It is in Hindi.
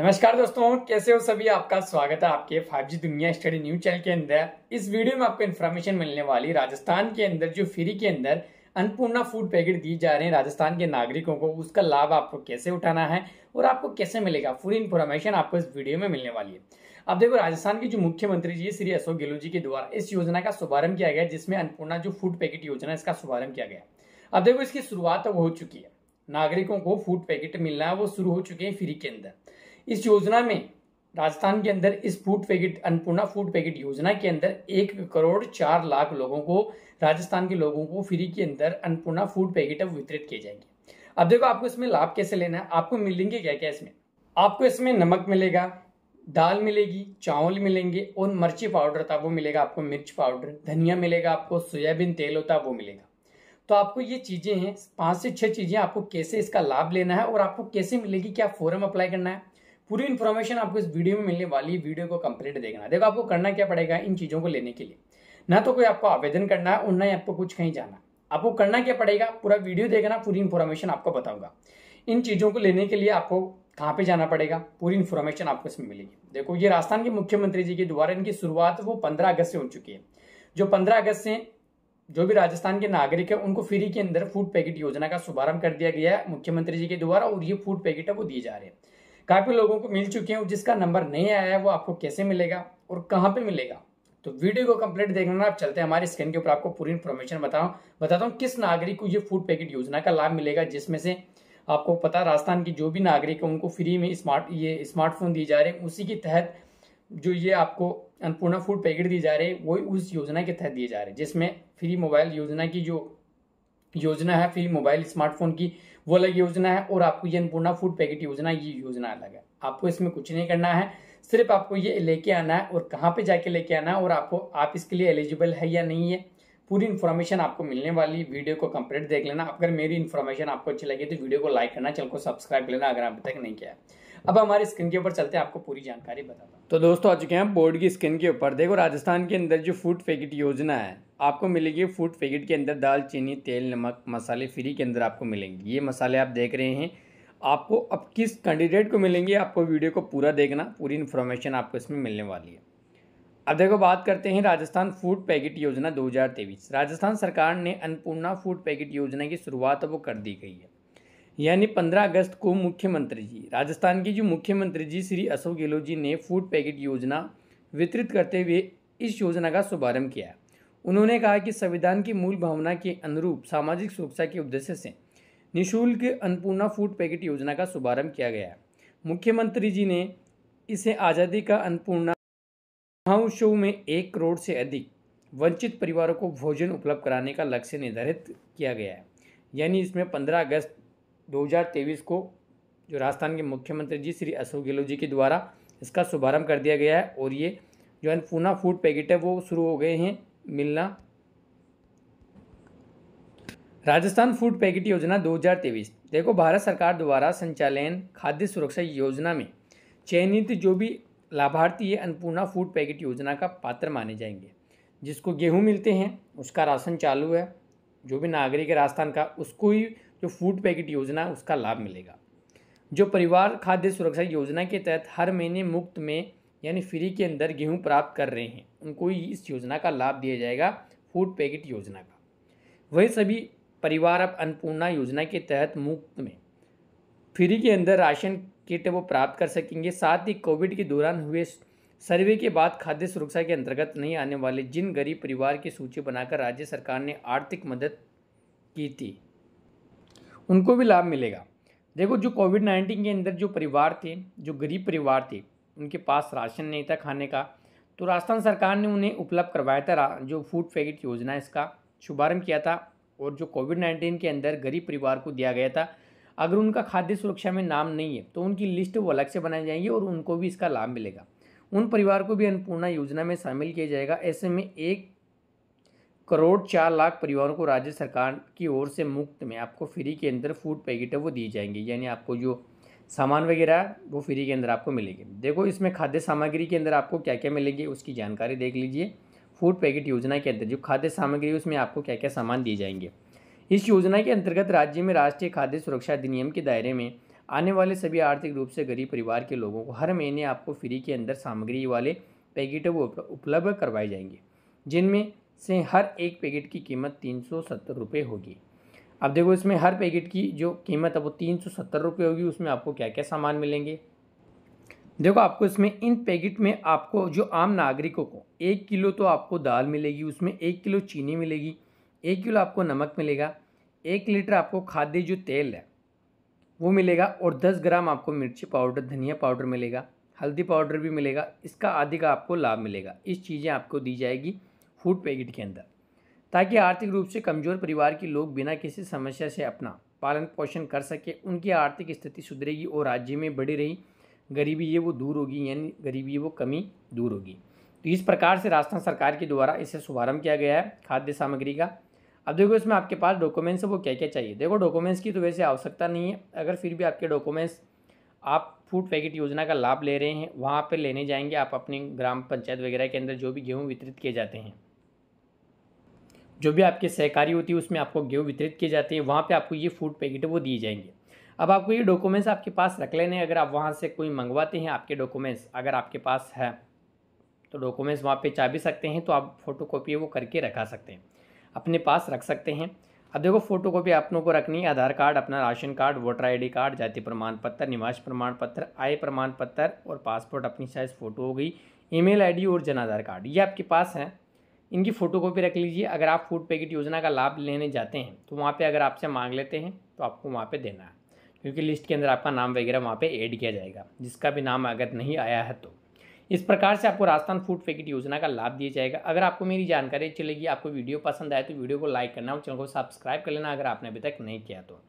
नमस्कार दोस्तों कैसे हो सभी आपका स्वागत है आपके 5G दुनिया स्टडी न्यूज चैनल के अंदर इस वीडियो में आपको इन्फॉर्मेशन मिलने वाली राजस्थान के अंदर जो फ्री के अंदर अन्नपूर्णा फूड पैकेट दिए जा रहे हैं राजस्थान के नागरिकों को उसका लाभ आपको कैसे उठाना है और आपको कैसे मिलेगा पूरी इन्फॉर्मेशन आपको इस वीडियो में मिलने वाली है अब देखो राजस्थान के जो मुख्यमंत्री जी श्री अशोक गहलोत जी के द्वारा इस योजना का शुभारंभ किया गया जिसमें अन्नपूर्णा जो फूड पैकेट योजना इसका शुभारंभ किया गया अब देखो इसकी शुरुआत तो हो चुकी है नागरिकों को फूड पैकेट मिलना है वो शुरू हो चुके हैं फ्री के अंदर इस योजना में राजस्थान के अंदर इस food packet Annapurna food packet योजना के अंदर एक करोड़ चार लाख लोगों को राजस्थान के लोगों को फ्री के अंदर अन्नपूर्णा फूड पैकेट अब वितरित किए जाएंगे अब देखो आपको इसमें लाभ कैसे लेना है आपको मिलेंगे क्या क्या इसमें आपको इसमें नमक मिलेगा दाल मिलेगी चावल मिलेंगे और मिर्ची पाउडर था वो मिलेगा आपको मिर्च पाउडर धनिया मिलेगा आपको सोयाबीन तेल होता वो मिलेगा तो आपको ये चीज़ें हैं पांच से छह चीज़ें आपको कैसे इसका लाभ लेना है और आपको कैसे मिलेगी क्या फॉर्म अप्लाई करना है पूरी इन्फॉर्मेशन आपको इस वीडियो में मिलने वाली वीडियो को कंप्लीट देखना देखो आपको करना क्या पड़ेगा इन चीज़ों को लेने के लिए ना तो कोई आपको आवेदन करना है और ना ही आपको कुछ कहीं जाना आपको करना क्या पड़ेगा पूरा वीडियो देखना पूरी इन्फॉर्मेशन आपको बताऊंगा इन चीज़ों को लेने के लिए आपको कहाँ पे जाना पड़ेगा पूरी इन्फॉर्मेशन आपको इसमें मिलेगी देखो ये राजस्थान के मुख्यमंत्री जी के द्वारा इनकी शुरुआत वो पंद्रह अगस्त से हो चुकी है जो पंद्रह अगस्त से जो भी राजस्थान के नागरिक है उनको फ्री के अंदर फूड पैकेट योजना का शुभारंभ कर दिया गया है मुख्यमंत्री जी के द्वारा और ये फूड पैकेट है वो दिए जा रहे हैं काफ़ी लोगों को मिल चुके हैं जिसका नंबर नहीं आया है वो आपको कैसे मिलेगा और कहाँ पे मिलेगा तो वीडियो को कंप्लीट देखना आप चलते हैं हमारे स्क्रीन के ऊपर आपको पूरी इन्फॉर्मेशन बताऊँ बताता हूँ किस नागरिक को ये फूड पैकेट योजना का लाभ मिलेगा जिसमें से आपको पता राजस्थान के जो भी नागरिक है उनको फ्री में स्मार्ट ये स्मार्टफोन दिए जा रहे हैं उसी के तहत जो ये आपको अन्नपूर्णा फूड पैकेट दिए जा रहे हैं वो उस योजना के तहत दिए जा रहे हैं जिसमें फ्री मोबाइल योजना की जो योजना है फ्री मोबाइल स्मार्टफोन की वो अलग योजना है और आपको ये अन्नपूर्णा फूड पैकेट योजना ये योजना अलग है आपको इसमें कुछ नहीं करना है सिर्फ आपको ये लेके आना है और कहाँ पे जाके लेके आना है और आपको आप इसके लिए एलिजिबल है या नहीं है पूरी इन्फॉर्मेशन आपको मिलने वाली वीडियो को कंप्लीट देख लेना अगर मेरी इन्फॉर्मेशन आपको अच्छी लगी तो वीडियो को लाइक करना चैनल को सब्सक्राइब लेना अगर आप तक नहीं किया अब हमारे स्किन के ऊपर चलते हैं आपको पूरी जानकारी बताता हूँ तो दोस्तों आ चुके हैं बोर्ड की स्किन के ऊपर देखो राजस्थान के अंदर जो फूड पैकेट योजना है आपको मिलेगी फूड पैकेट के अंदर दाल चीनी तेल नमक मसाले फ्री के अंदर आपको मिलेंगे ये मसाले आप देख रहे हैं आपको अब किस कैंडिडेट को मिलेंगे आपको वीडियो को पूरा देखना पूरी इन्फॉर्मेशन आपको इसमें मिलने वाली है अब देखो बात करते हैं राजस्थान फूड पैकेट योजना 2023 राजस्थान सरकार ने अन्नपूर्णा फूड पैकेट योजना की शुरुआत अब वो कर दी गई है यानी 15 अगस्त को मुख्यमंत्री जी राजस्थान के जो मुख्यमंत्री जी श्री अशोक गहलोत जी ने फूड पैकेट योजना वितरित करते हुए इस योजना का शुभारंभ किया उन्होंने कहा कि संविधान की मूल भावना के अनुरूप सामाजिक सुरक्षा के उद्देश्य से निःशुल्क अन्नपूर्णा फूड पैकेट योजना का शुभारंभ किया गया मुख्यमंत्री जी ने इसे आज़ादी का अन्नपूर्णा महाउत्सव में एक करोड़ से अधिक वंचित परिवारों को भोजन उपलब्ध कराने का लक्ष्य निर्धारित किया गया है यानी इसमें पंद्रह अगस्त 2023 को जो राजस्थान के मुख्यमंत्री जी श्री अशोक गहलोत जी के द्वारा इसका शुभारंभ कर दिया गया है और ये जो है पूना फूड पैकेट है वो शुरू हो गए हैं मिलना राजस्थान फूड पैकेट योजना 2023 देखो भारत सरकार द्वारा संचालन खाद्य सुरक्षा योजना में चयनित जो भी लाभार्थी ये अन्नपूर्णा फूड पैकेट योजना का पात्र माने जाएंगे जिसको गेहूँ मिलते हैं उसका राशन चालू है जो भी नागरिक है राजस्थान का उसको ही जो फूड पैकेट योजना है उसका लाभ मिलेगा जो परिवार खाद्य सुरक्षा योजना के तहत हर महीने मुफ्त में यानी फ्री के अंदर गेहूं प्राप्त कर रहे हैं उनको इस योजना का लाभ दिया जाएगा फूड पैकेट योजना का वही सभी परिवार अब अन्नपूर्णा योजना के तहत मुफ्त में फ्री के अंदर राशन किट वो प्राप्त कर सकेंगे साथ ही कोविड के दौरान हुए सर्वे के बाद खाद्य सुरक्षा के अंतर्गत नहीं आने वाले जिन गरीब परिवार की सूची बनाकर राज्य सरकार ने आर्थिक मदद की थी उनको भी लाभ मिलेगा देखो जो कोविड नाइन्टीन के अंदर जो परिवार थे जो गरीब परिवार थे उनके पास राशन नहीं था खाने का तो राजस्थान सरकार ने उन्हें उपलब्ध करवाया था जो फूड पैकेट योजना इसका शुभारंभ किया था और जो कोविड नाइन्टीन के अंदर गरीब परिवार को दिया गया था अगर उनका खाद्य सुरक्षा में नाम नहीं है तो उनकी लिस्ट वो अलग से बनाई जाएंगी और उनको भी इसका लाभ मिलेगा उन परिवार को भी अन्नपूर्णा योजना में शामिल किया जाएगा ऐसे में एक करोड़ चार लाख परिवारों को राज्य सरकार की ओर से मुफ्त में आपको फ्री के अंदर फूड पैकेट है वो दिए जाएंगे यानी आपको जो सामान वगैरह वो फ्री के अंदर आपको मिलेंगे देखो इसमें खाद्य सामग्री के अंदर आपको क्या क्या मिलेगी उसकी जानकारी देख लीजिए फूड पैकेट योजना के अंदर जो खाद्य सामग्री है उसमें आपको क्या क्या सामान दिए जाएंगे इस योजना के अंतर्गत राज्य में राष्ट्रीय खाद्य सुरक्षा अधिनियम के दायरे में आने वाले सभी आर्थिक रूप से गरीब परिवार के लोगों को हर महीने आपको फ्री के अंदर सामग्री वाले पैकेट वो उपलब्ध करवाए जाएंगे जिनमें से हर एक पैकेट की कीमत तीन सौ सत्तर रुपये होगी अब देखो इसमें हर पैकेट की जो कीमत है वो तीन सौ सत्तर रुपये होगी उसमें आपको क्या क्या सामान मिलेंगे देखो आपको इसमें इन पैकेट में आपको जो आम नागरिकों को एक किलो तो आपको दाल मिलेगी उसमें एक किलो चीनी मिलेगी एक किलो आपको नमक मिलेगा एक लीटर आपको खाद्य जो तेल है वो मिलेगा और दस ग्राम आपको मिर्ची पाउडर धनिया पाउडर मिलेगा हल्दी पाउडर भी मिलेगा इसका आदि का आपको लाभ मिलेगा इस चीज़ें आपको दी जाएगी फूड पैकेट के अंदर ताकि आर्थिक रूप से कमज़ोर परिवार के लोग बिना किसी समस्या से अपना पालन पोषण कर सके उनकी आर्थिक स्थिति सुधरेगी और राज्य में बढ़ी रही गरीबी ये वो दूर होगी यानी गरीबी ये वो कमी दूर होगी तो इस प्रकार से राजस्थान सरकार के द्वारा इसे शुभारंभ किया गया है खाद्य सामग्री का अब देखो इसमें आपके पास डॉक्यूमेंट्स है वो क्या क्या चाहिए देखो डॉक्यूमेंट्स की तो वैसे आवश्यकता नहीं है अगर फिर भी आपके डॉक्यूमेंट्स आप फूड पैकेट योजना का लाभ ले रहे हैं वहाँ पर लेने जाएंगे आप अपने ग्राम पंचायत वगैरह के अंदर जो भी गेहूँ वितरित किए जाते हैं जो भी आपके सहकारी होती है उसमें आपको गेहूँ वितरित किए जाते हैं वहाँ पर आपको ये फूड पैकेट वो दिए जाएंगे अब आपको ये डॉक्यूमेंट्स आपके पास रख लेने अगर आप वहाँ से कोई मंगवाते हैं आपके डॉक्यूमेंट्स अगर आपके पास है तो डॉक्यूमेंट्स वहाँ पे चाह भी सकते हैं तो आप फ़ोटो कॉपी वो करके रखा सकते हैं अपने पास रख सकते हैं अब देखो फ़ोटो कॉपी आप लोगों को रखनी है आधार कार्ड अपना ration card voter I card जाति प्रमाण पत्र निवास प्रमाण पत्र आय प्रमाण पत्र और पासपोर्ट अपनी साइज़ फ़ोटो हो गई ईमेल आईडी और जन आधार कार्ड ये आपके पास हैं इनकी फ़ोटोकॉपी रख लीजिए अगर आप फूड पैकेट योजना का लाभ लेने जाते हैं तो वहाँ पे अगर आपसे मांग लेते हैं तो आपको वहाँ पे देना है क्योंकि लिस्ट के अंदर आपका नाम वगैरह वहाँ पे ऐड किया जाएगा जिसका भी नाम अगर नहीं आया है तो इस प्रकार से आपको राजस्थान फूड पैकेट योजना का लाभ दिया जाएगा अगर आपको मेरी जानकारी चलेगी आपको वीडियो पसंद आए तो वीडियो को लाइक करना और चैनल को सब्सक्राइब कर लेना अगर आपने अभी तक नहीं किया तो